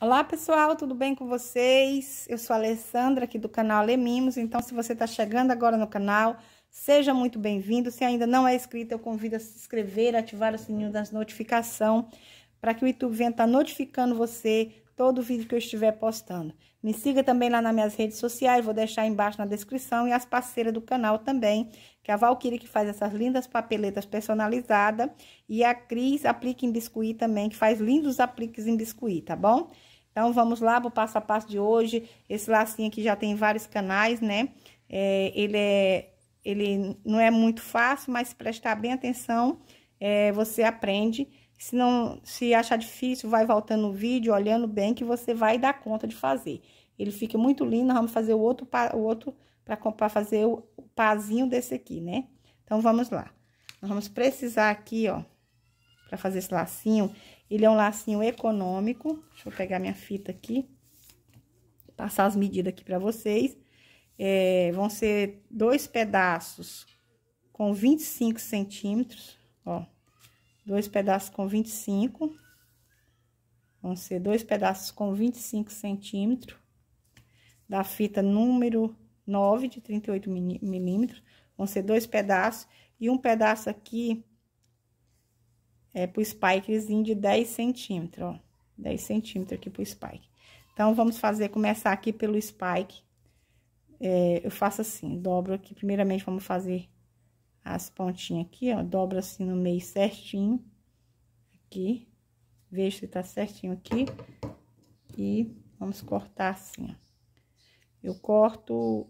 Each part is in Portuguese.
Olá pessoal, tudo bem com vocês? Eu sou a Alessandra aqui do canal Lemimos, então se você está chegando agora no canal, seja muito bem-vindo. Se ainda não é inscrito, eu convido a se inscrever, ativar o sininho das notificações, para que o YouTube venha estar tá notificando você todo vídeo que eu estiver postando. Me siga também lá nas minhas redes sociais, vou deixar embaixo na descrição e as parceiras do canal também, que é a Valkyrie que faz essas lindas papeletas personalizadas e a Cris Aplique em Biscuit também, que faz lindos apliques em biscuit, tá bom? Então, vamos lá pro passo a passo de hoje. Esse lacinho aqui já tem vários canais, né? É, ele, é, ele não é muito fácil, mas se prestar bem atenção, é, você aprende se não se achar difícil, vai voltando o vídeo, olhando bem, que você vai dar conta de fazer. Ele fica muito lindo, vamos fazer o outro, o outro para fazer o, o pazinho desse aqui, né? Então, vamos lá. Nós vamos precisar aqui, ó, para fazer esse lacinho. Ele é um lacinho econômico. Deixa eu pegar minha fita aqui. Passar as medidas aqui para vocês. É, vão ser dois pedaços com 25 centímetros, ó, dois pedaços com 25. Vão ser dois pedaços com 25 centímetros. Da fita número 9 de 38 milímetros. Vão ser dois pedaços. E um pedaço aqui é pro spikezinho de 10 centímetros, ó. 10 centímetros aqui pro spike. Então, vamos fazer, começar aqui pelo spike. É, eu faço assim, dobro aqui. Primeiramente, vamos fazer as pontinhas aqui, ó, dobra assim no meio certinho, aqui, veja se tá certinho aqui, e vamos cortar assim, ó. Eu corto,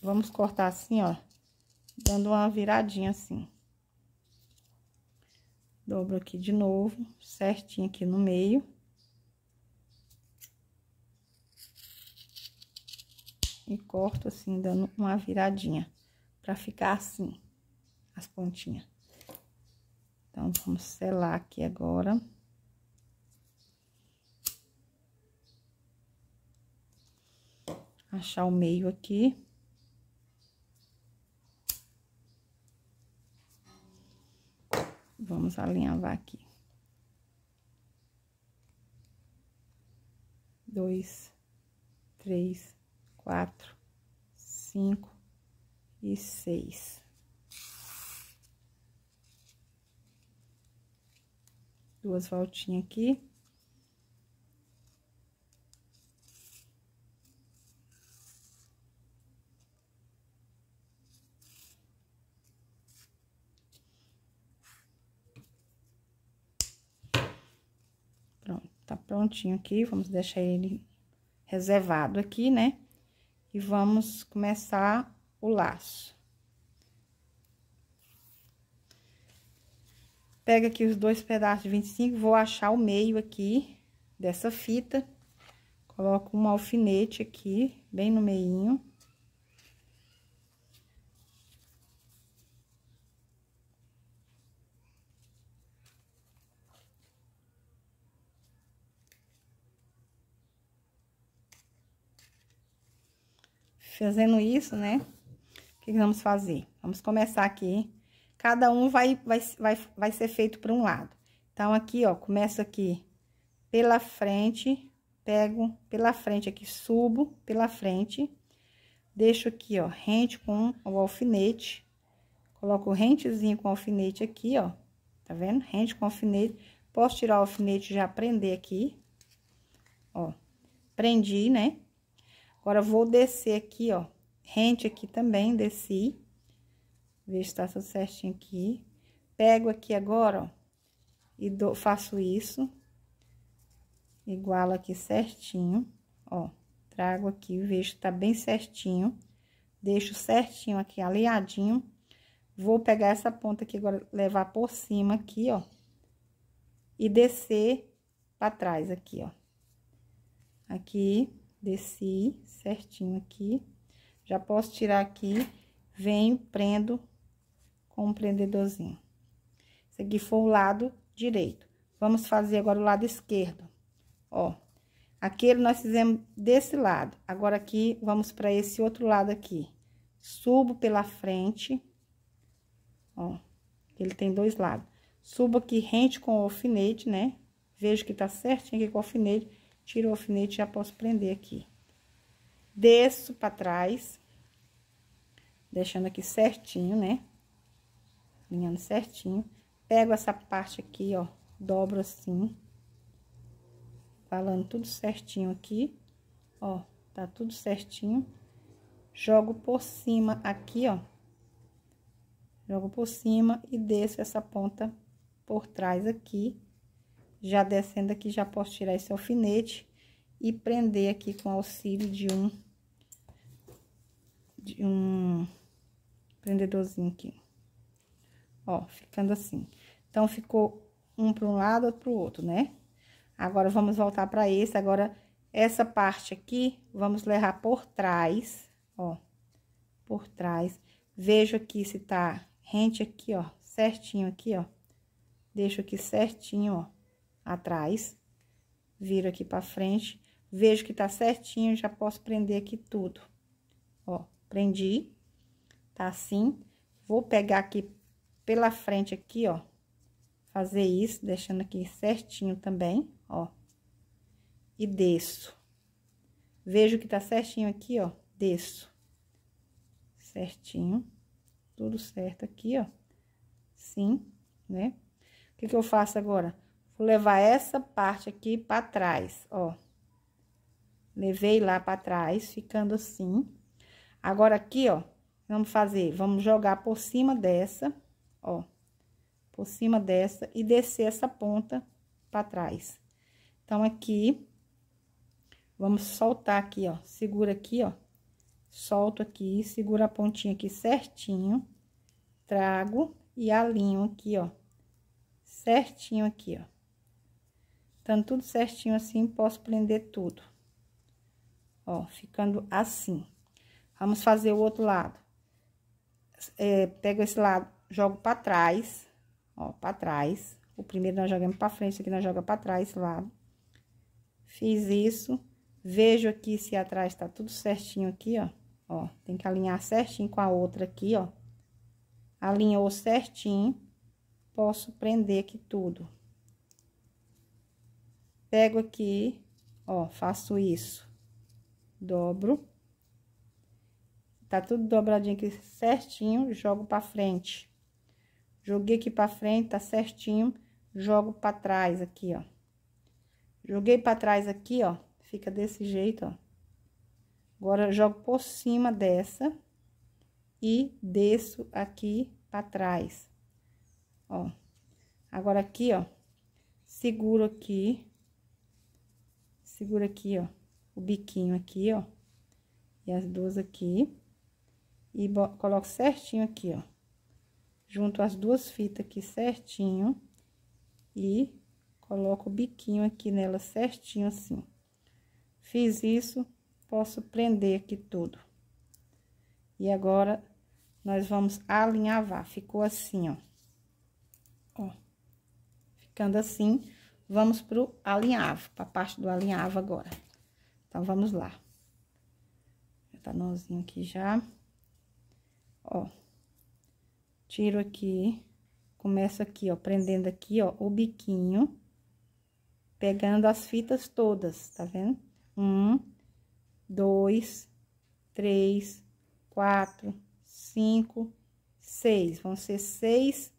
vamos cortar assim, ó, dando uma viradinha assim. Dobro aqui de novo, certinho aqui no meio. E corto assim, dando uma viradinha, pra ficar assim as pontinhas. Então, vamos selar aqui agora. Achar o meio aqui. Vamos alinhavar aqui. Dois, três, quatro, cinco e seis. duas voltinhas aqui. Pronto, tá prontinho aqui, vamos deixar ele reservado aqui, né? E vamos começar o laço. Pega aqui os dois pedaços de 25, vou achar o meio aqui dessa fita. Coloco um alfinete aqui, bem no meinho. Fazendo isso, né? O que, que vamos fazer? Vamos começar aqui Cada um vai, vai, vai, vai ser feito para um lado. Então, aqui, ó, começo aqui pela frente, pego pela frente aqui, subo pela frente, deixo aqui, ó, rente com o alfinete, coloco o rentezinho com o alfinete aqui, ó, tá vendo? Rente com alfinete, posso tirar o alfinete e já prender aqui, ó, prendi, né? Agora, vou descer aqui, ó, rente aqui também, desci, Ver se tá tudo certinho aqui. Pego aqui agora, ó, e faço isso. Igualo aqui certinho, ó. Trago aqui, vejo que tá bem certinho. Deixo certinho aqui, alinhadinho. Vou pegar essa ponta aqui agora, levar por cima aqui, ó. E descer pra trás aqui, ó. Aqui, desci certinho aqui. Já posso tirar aqui, venho, prendo com um prendedorzinho. Esse aqui foi o lado direito. Vamos fazer agora o lado esquerdo, ó. Aquele nós fizemos desse lado. Agora, aqui, vamos para esse outro lado aqui. Subo pela frente, ó. Ele tem dois lados. Subo aqui rente com o alfinete, né? Vejo que tá certinho aqui com o alfinete. Tiro o alfinete e já posso prender aqui. Desço para trás. Deixando aqui certinho, né? alinhando certinho. Pego essa parte aqui, ó, dobro assim. Falando tudo certinho aqui, ó, tá tudo certinho. Jogo por cima aqui, ó. Jogo por cima e desço essa ponta por trás aqui. Já descendo aqui, já posso tirar esse alfinete e prender aqui com auxílio de um... De um prendedorzinho aqui. Ó, ficando assim. Então, ficou um para um lado, outro para o outro, né? Agora, vamos voltar para esse. Agora, essa parte aqui, vamos levar por trás, ó, por trás. Vejo aqui se tá rente aqui, ó, certinho aqui, ó. Deixo aqui certinho, ó, atrás. Viro aqui para frente. Vejo que tá certinho, já posso prender aqui tudo. Ó, prendi, tá assim. Vou pegar aqui pela frente aqui, ó, fazer isso, deixando aqui certinho também, ó. E desço. Vejo que tá certinho aqui, ó, desço. Certinho. Tudo certo aqui, ó. Sim, né? O que que eu faço agora? Vou levar essa parte aqui pra trás, ó. Levei lá pra trás, ficando assim. Agora, aqui, ó, vamos fazer, vamos jogar por cima dessa ó, por cima dessa e descer essa ponta para trás. Então, aqui, vamos soltar aqui, ó, segura aqui, ó, solto aqui, segura a pontinha aqui certinho, trago e alinho aqui, ó, certinho aqui, ó. Estando tá tudo certinho assim, posso prender tudo. Ó, ficando assim. Vamos fazer o outro lado. É, esse lado jogo para trás, ó, para trás. O primeiro nós jogamos para frente, aqui nós jogamos para trás, lá. Fiz isso. Vejo aqui se atrás tá tudo certinho aqui, ó. Ó, tem que alinhar certinho com a outra aqui, ó. Alinhou certinho. Posso prender aqui tudo. Pego aqui, ó, faço isso. Dobro. Tá tudo dobradinho aqui certinho, jogo pra frente. Joguei aqui pra frente, tá certinho. Jogo pra trás aqui, ó. Joguei pra trás aqui, ó. Fica desse jeito, ó. Agora, jogo por cima dessa. E desço aqui pra trás. Ó. Agora, aqui, ó. Seguro aqui. Seguro aqui, ó. O biquinho aqui, ó. E as duas aqui. E coloco certinho aqui, ó junto as duas fitas aqui certinho e coloco o biquinho aqui nela certinho assim. Fiz isso, posso prender aqui tudo. E agora, nós vamos alinhavar. Ficou assim, ó. Ó. Ficando assim, vamos pro alinhavo, pra parte do alinhavo agora. Então, vamos lá. tá nozinho aqui já. Ó. Tiro aqui, começo aqui, ó, prendendo aqui, ó, o biquinho, pegando as fitas todas, tá vendo? Um, dois, três, quatro, cinco, seis. Vão ser seis,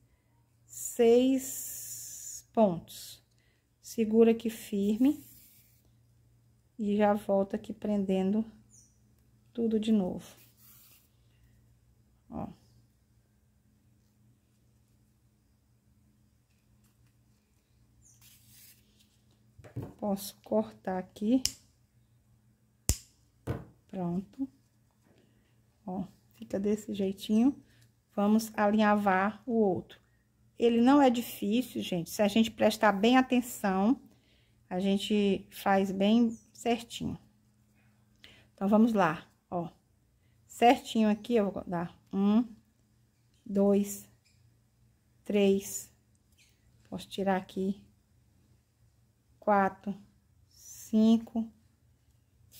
seis pontos. Segura aqui firme. E já volta aqui prendendo tudo de novo. Ó. posso cortar aqui. Pronto. Ó, fica desse jeitinho. Vamos alinhavar o outro. Ele não é difícil, gente. Se a gente prestar bem atenção, a gente faz bem certinho. Então, vamos lá, ó. Certinho aqui, eu vou dar um, dois, três. Posso tirar aqui quatro, cinco,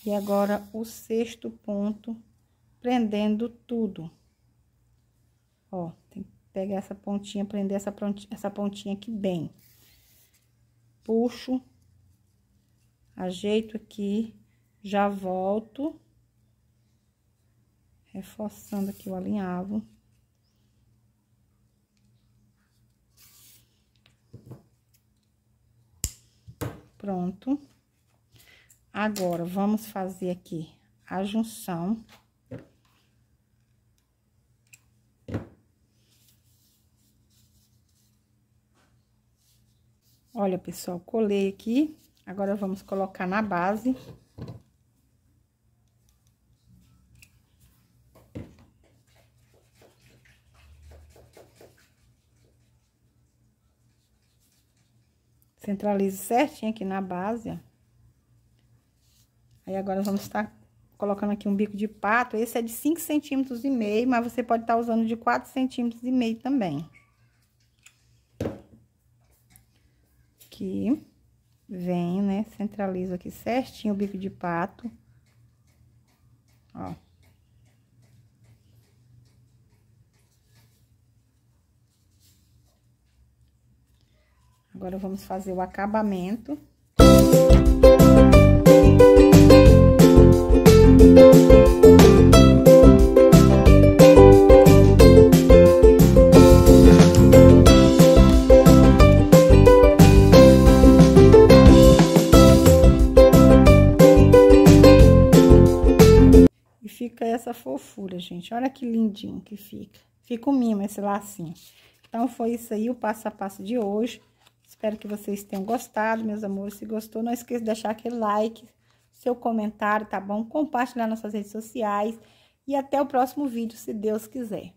e agora o sexto ponto, prendendo tudo. Ó, tem que pegar essa pontinha, prender essa pontinha, essa pontinha aqui bem. Puxo, ajeito aqui, já volto, reforçando aqui o alinhavo. pronto. Agora, vamos fazer aqui a junção. Olha, pessoal, colei aqui. Agora, vamos colocar na base. Centralize certinho aqui na base, ó. Aí agora vamos estar tá colocando aqui um bico de pato. Esse é de 5 centímetros e meio, mas você pode estar tá usando de 4 centímetros e meio também. Aqui, vem, né? Centralizo aqui certinho o bico de pato. Agora, vamos fazer o acabamento. E fica essa fofura, gente. Olha que lindinho que fica. Fica o um mimo esse lacinho. Então, foi isso aí o passo a passo de hoje. Espero que vocês tenham gostado, meus amores. Se gostou, não esqueça de deixar aquele like, seu comentário, tá bom? Compartilhar suas redes sociais. E até o próximo vídeo, se Deus quiser.